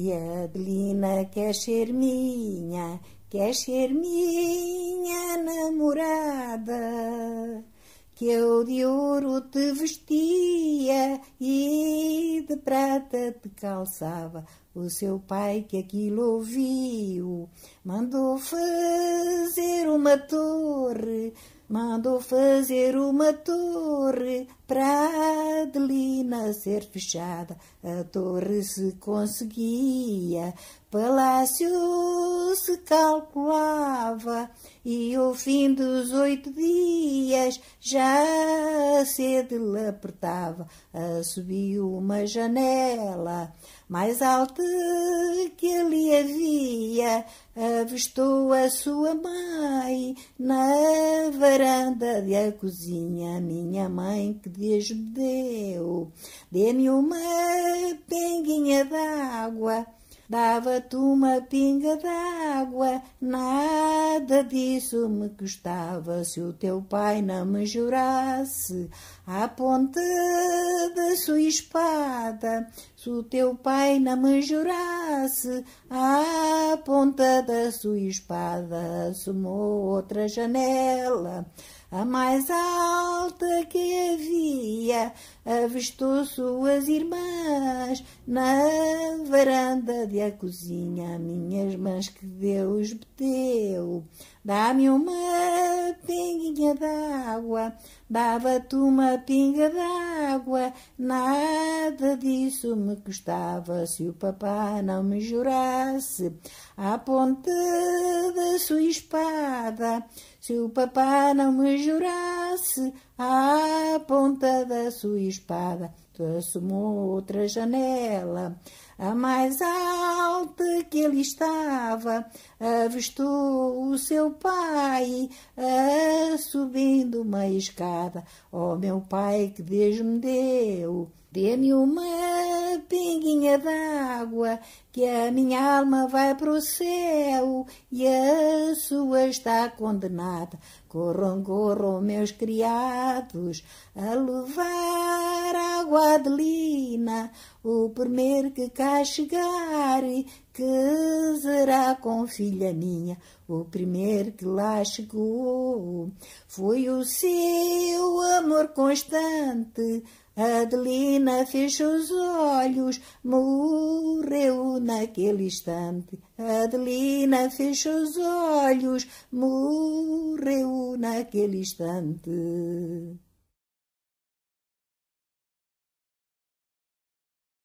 E a Belina quer ser minha, quer ser minha namorada. Que eu de ouro te vestia e de prata te calçava. O seu pai, que aquilo ouviu, mandou fazer uma torre Mandou fazer uma torre para Adelina ser fechada. A torre se conseguia, palácio se calculava, e ao fim dos oito dias já a sede lhe apertava. Subiu uma janela mais alta que ali havia, avistou a sua mãe na varanda da cozinha. Minha mãe que Deus me deu, dê-me uma pinguinha d'água Dava-te uma pinga d'água, nada disso me custava se o teu pai não me jurasse. À ponta da sua espada, se o teu pai não me jurasse, à ponta da sua espada, sumou outra janela, a mais alta que havia avistou suas irmãs na varanda da cozinha. Minhas mãos que Deus me deu, dá-me uma pinguinha d'água Dava-te uma pinga d'água, nada disso me custava se o papá não me jurasse. À ponta da sua espada, se o papá não me jurasse, à ponta da sua espada, assumou outra janela. A mais alta que ele estava, avistou o seu pai, a subindo uma escada chorava: Ó oh, meu pai, que Deus me deu, dê-me uma pinguinha d'água, que a minha alma vai para o céu e a sua está condenada. Corram, corram, meus criados, a levar água de lina, o primeiro que cá chegar, que será com filha minha. O primeiro que lá chegou foi o seu amor constante. Adelina fechou os olhos, morreu naquele instante. Adelina fechou os olhos, morreu naquele instante.